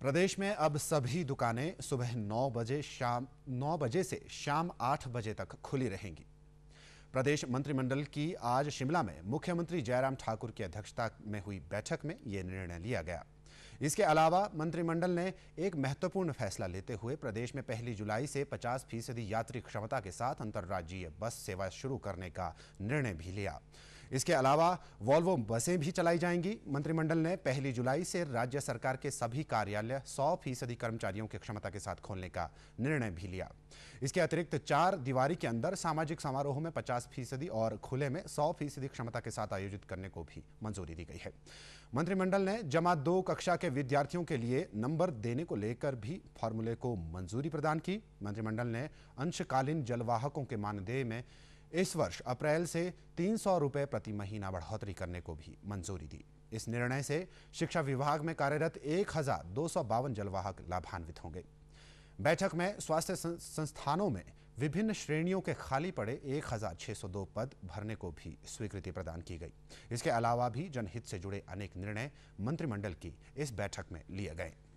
प्रदेश में अब सभी दुकानें सुबह 9 बजे शाम 9 बजे से शाम 8 बजे तक खुली रहेंगी प्रदेश मंत्रिमंडल की आज शिमला में मुख्यमंत्री जयराम ठाकुर की अध्यक्षता में हुई बैठक में यह निर्णय लिया गया इसके अलावा मंत्रिमंडल ने एक महत्वपूर्ण फैसला लेते हुए प्रदेश में पहली जुलाई से 50 फीसदी यात्री क्षमता के साथ अंतर्राज्यीय बस सेवा शुरू करने का निर्णय भी लिया इसके अलावा वॉल्वो बसें भी चलाई जाएंगी मंत्रिमंडल ने पहली जुलाई से राज्य सरकार के सभी कार्यालय सौ फीसदी कर्मचारियों की क्षमता के साथ खोलने का निर्णय भी लिया इसके अतिरिक्त चार दीवारी के अंदर सामाजिक समारोह में पचास फीसदी और खुले में सौ फीसदी क्षमता के साथ आयोजित करने को भी मंजूरी दी गई है मंत्रिमंडल ने जमा दो कक्षा के विद्यार्थियों के लिए नंबर देने को लेकर भी फॉर्मूले को मंजूरी प्रदान की मंत्रिमंडल ने अंशकालीन जलवाहकों के मानदेय में इस वर्ष अप्रैल से तीन सौ प्रति महीना बढ़ोतरी करने को भी मंजूरी दी इस निर्णय से शिक्षा विभाग में कार्यरत एक हजार दो सौ बावन जलवाहक लाभान्वित होंगे बैठक में स्वास्थ्य संस्थानों में विभिन्न श्रेणियों के खाली पड़े 1602 पद भरने को भी स्वीकृति प्रदान की गई इसके अलावा भी जनहित से जुड़े अनेक निर्णय मंत्रिमंडल की इस बैठक में लिए गए